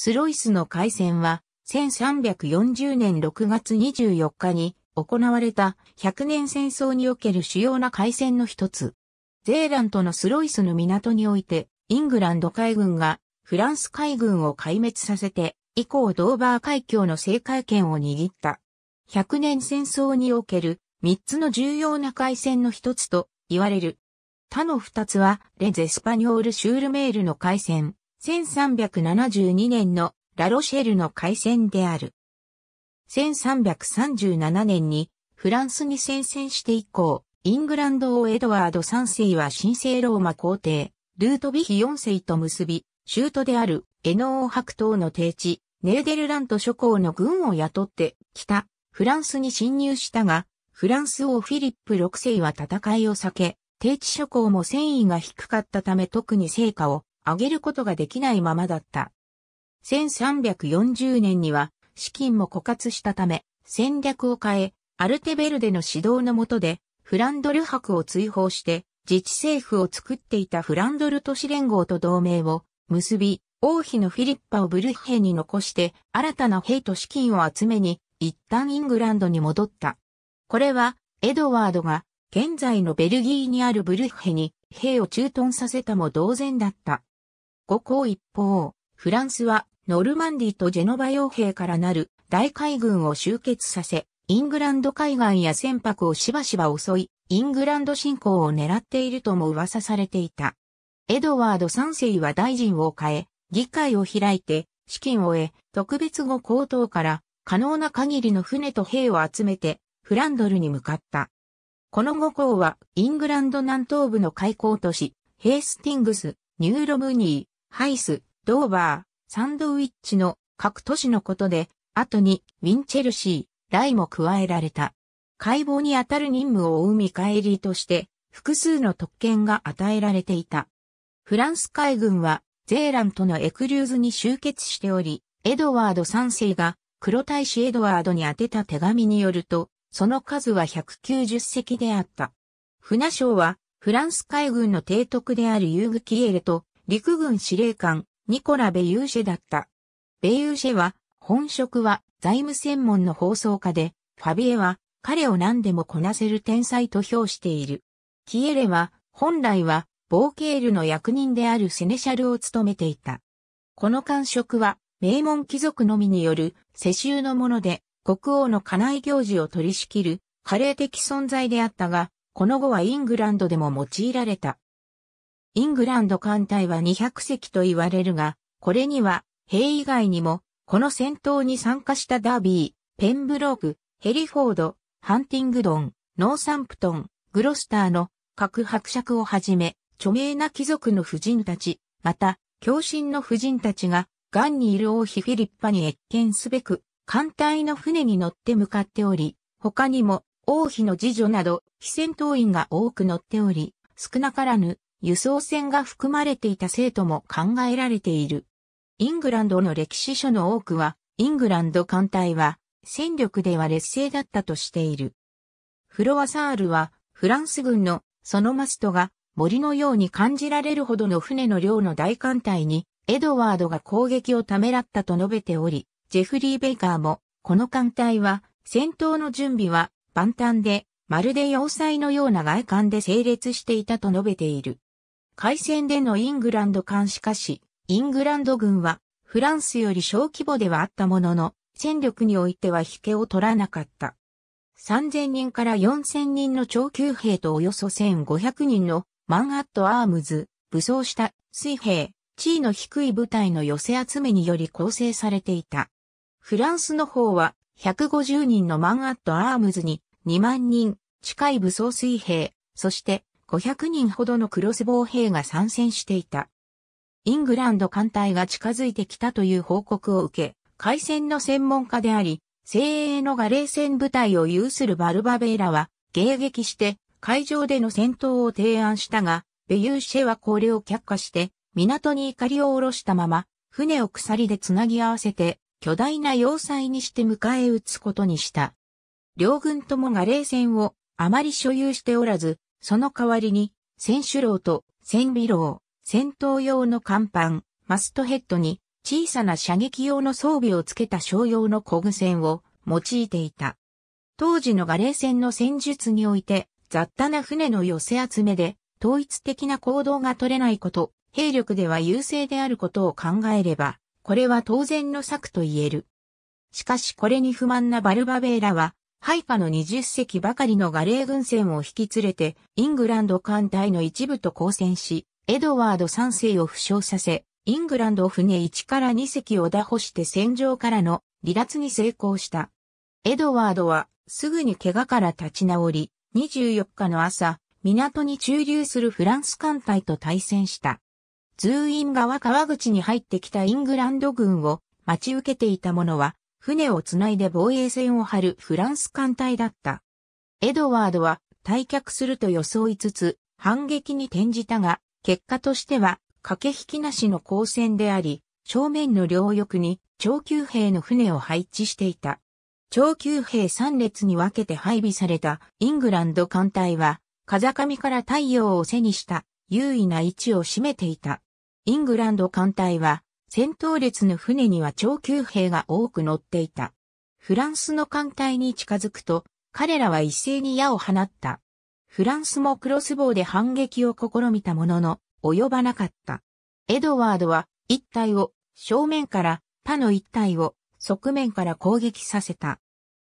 スロイスの海戦は、1340年6月24日に行われた100年戦争における主要な海戦の一つ。ゼーラントのスロイスの港において、イングランド海軍がフランス海軍を壊滅させて、以降ドーバー海峡の制海権を握った。100年戦争における3つの重要な海戦の一つと言われる。他の2つはレゼスパニョール・シュールメールの海戦。1372年のラロシェルの海戦である。1337年にフランスに宣戦して以降、イングランド王エドワード3世は神聖ローマ皇帝、ルートビヒ4世と結び、州都であるエノー白島の定地、ネーデルラント諸侯の軍を雇って北、フランスに侵入したが、フランス王フィリップ6世は戦いを避け、定地諸侯も戦意が低かったため特に成果を上げることができないままだった。1340年には資金も枯渇したため戦略を変え、アルテベルデの指導の下でフランドル博を追放して自治政府を作っていたフランドル都市連合と同盟を結び、王妃のフィリッパをブルッヘに残して新たな兵と資金を集めに一旦イングランドに戻った。これはエドワードが現在のベルギーにあるブルッヘに兵を駐屯させたも同然だった。五項一方、フランスはノルマンディとジェノバ傭兵からなる大海軍を集結させ、イングランド海岸や船舶をしばしば襲い、イングランド侵攻を狙っているとも噂されていた。エドワード3世は大臣を変え、議会を開いて、資金を得、特別後高等から可能な限りの船と兵を集めて、フランドルに向かった。この5校は、イングランド南東部の開港都市、ヘースティングス、ニューロムニハイス、ドーバー、サンドウィッチの各都市のことで、後にウィンチェルシー、ライも加えられた。解剖にあたる任務を追う見返りとして、複数の特権が与えられていた。フランス海軍は、ゼーランとのエクリューズに集結しており、エドワード3世が、黒大使エドワードに宛てた手紙によると、その数は190隻であった。船省は、フランス海軍の提督であるユーグ・キエレと、陸軍司令官、ニコラ・ベユーシェだった。ベユーシェは、本職は財務専門の放送家で、ファビエは彼を何でもこなせる天才と評している。キエレは本来はボーケールの役人であるセネシャルを務めていた。この官職は名門貴族のみによる世襲のもので国王の家内行事を取り仕切る華麗的存在であったが、この後はイングランドでも用いられた。イングランド艦隊は200隻と言われるが、これには、兵以外にも、この戦闘に参加したダービー、ペンブローク、ヘリフォード、ハンティングドン、ノーサンプトン、グロスターの各伯爵をはじめ、著名な貴族の婦人たち、また、狂心の婦人たちが、ガンにいる王妃フィリッパに越見すべく、艦隊の船に乗って向かっており、他にも、王妃の次女など、非戦闘員が多く乗っており、少なからぬ輸送船が含まれていた生徒も考えられている。イングランドの歴史書の多くは、イングランド艦隊は、戦力では劣勢だったとしている。フロワサールは、フランス軍の、そのマストが、森のように感じられるほどの船の量の大艦隊に、エドワードが攻撃をためらったと述べており、ジェフリー・ベイカーも、この艦隊は、戦闘の準備は、万端で、まるで要塞のような外観で整列していたと述べている。海戦でのイングランド監視下し、イングランド軍はフランスより小規模ではあったものの、戦力においては引けを取らなかった。3000人から4000人の超級兵とおよそ1500人のマンアットアームズ、武装した水兵、地位の低い部隊の寄せ集めにより構成されていた。フランスの方は150人のマンアットアームズに2万人近い武装水兵、そして500人ほどのクロスボウ兵が参戦していた。イングランド艦隊が近づいてきたという報告を受け、海戦の専門家であり、精鋭のガレー戦部隊を有するバルバベーラは、迎撃して海上での戦闘を提案したが、ベユーシェはこれを却下して、港に怒りを下ろしたまま、船を鎖でつなぎ合わせて、巨大な要塞にして迎え撃つことにした。両軍ともガレー戦をあまり所有しておらず、その代わりに、選手楼と戦尾楼、戦闘用の甲板、マストヘッドに小さな射撃用の装備をつけた商用の小具船を用いていた。当時のガレー船の戦術において、雑多な船の寄せ集めで、統一的な行動が取れないこと、兵力では優勢であることを考えれば、これは当然の策と言える。しかしこれに不満なバルバベーラは、ハイの20隻ばかりのガレー軍船を引き連れて、イングランド艦隊の一部と交戦し、エドワード3世を負傷させ、イングランド船1から2隻を打破して戦場からの離脱に成功した。エドワードは、すぐに怪我から立ち直り、24日の朝、港に駐留するフランス艦隊と対戦した。通院側川川口に入ってきたイングランド軍を待ち受けていた者は、船をつないで防衛線を張るフランス艦隊だった。エドワードは退却すると装いつつ、反撃に転じたが、結果としては、駆け引きなしの交戦であり、正面の両翼に長級兵の船を配置していた。長級兵3列に分けて配備されたイングランド艦隊は、風上から太陽を背にした優位な位置を占めていた。イングランド艦隊は戦闘列の船には長級兵が多く乗っていた。フランスの艦隊に近づくと、彼らは一斉に矢を放った。フランスもクロスボウで反撃を試みたものの、及ばなかった。エドワードは、一体を、正面から、他の一体を、側面から攻撃させた。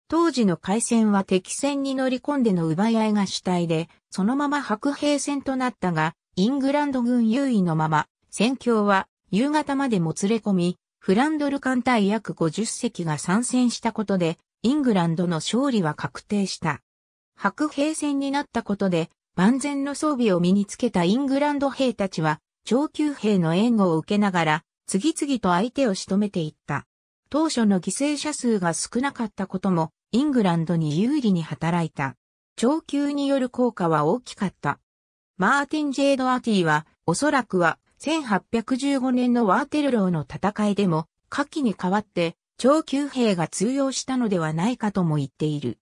当時の海戦は敵戦に乗り込んでの奪い合いが主体で、そのまま白兵戦となったが、イングランド軍優位のまま、戦況は夕方までもつれ込み、フランドル艦隊約50隻が参戦したことで、イングランドの勝利は確定した。白兵戦になったことで、万全の装備を身につけたイングランド兵たちは、上級兵の援護を受けながら、次々と相手を仕留めていった。当初の犠牲者数が少なかったことも、イングランドに有利に働いた。長級による効果は大きかった。マーティン・ジェイド・アティは、おそらくは、1815年のワーテルローの戦いでも、下記に代わって、超級兵が通用したのではないかとも言っている。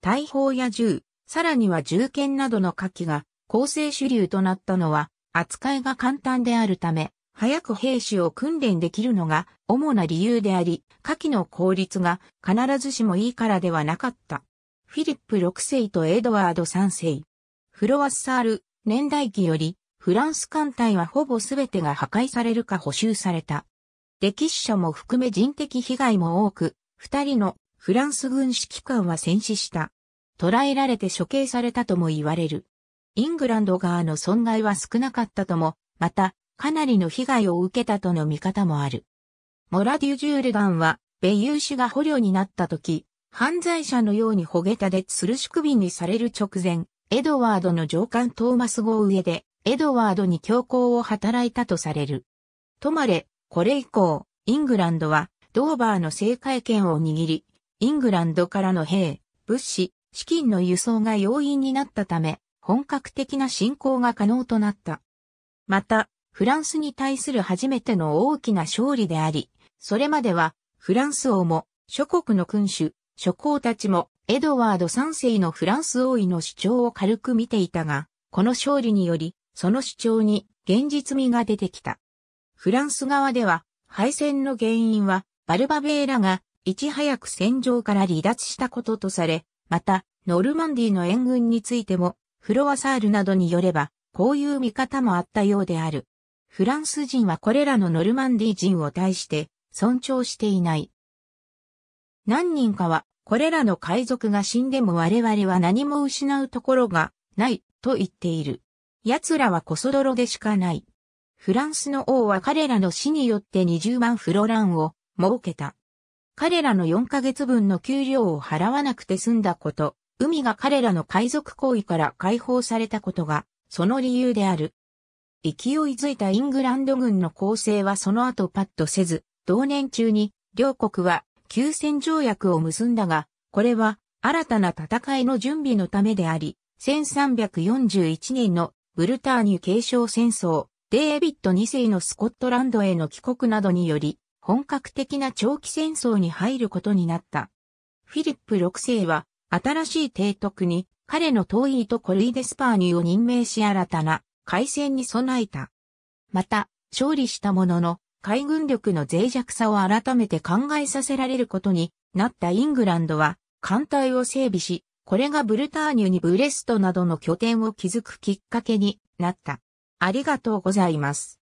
大砲や銃、さらには銃剣などの火器が構成主流となったのは、扱いが簡単であるため、早く兵士を訓練できるのが主な理由であり、火器の効率が必ずしもいいからではなかった。フィリップ6世とエドワード3世。フロワッサール、年代記より、フランス艦隊はほぼ全てが破壊されるか補修された。歴史者も含め人的被害も多く、二人のフランス軍指揮官は戦死した。捕らえられて処刑されたとも言われる。イングランド側の損害は少なかったとも、また、かなりの被害を受けたとの見方もある。モラデュジュールガンは、米有志が捕虜になった時、犯罪者のようにほげたで吊るし首にされる直前、エドワードの上官トーマス・号上で、エドワードに強行を働いたとされる。とまれ、これ以降、イングランドは、ドーバーの政界権を握り、イングランドからの兵、物資、資金の輸送が要因になったため、本格的な侵攻が可能となった。また、フランスに対する初めての大きな勝利であり、それまでは、フランス王も、諸国の君主、諸侯たちも、エドワード3世のフランス王位の主張を軽く見ていたが、この勝利により、その主張に現実味が出てきた。フランス側では、敗戦の原因は、バルバベーラが、いち早く戦場から離脱したこととされ、また、ノルマンディの援軍についても、フロワサールなどによれば、こういう見方もあったようである。フランス人はこれらのノルマンディ人を対して、尊重していない。何人かは、これらの海賊が死んでも我々は何も失うところがないと言っている。奴らはコソ泥でしかない。フランスの王は彼らの死によって20万フロランを設けた。彼らの4ヶ月分の給料を払わなくて済んだこと、海が彼らの海賊行為から解放されたことが、その理由である。勢いづいたイングランド軍の攻勢はその後パッとせず、同年中に両国は休戦条約を結んだが、これは新たな戦いの準備のためであり、1341年のブルターニュ継承戦争、デービッド2世のスコットランドへの帰国などにより、本格的な長期戦争に入ることになった。フィリップ6世は、新しい提督に、彼の遠いとコリーデスパーニュを任命し新たな、海戦に備えた。また、勝利したものの、海軍力の脆弱さを改めて考えさせられることになったイングランドは、艦隊を整備し、これがブルターニュにブレストなどの拠点を築くきっかけになった。ありがとうございます。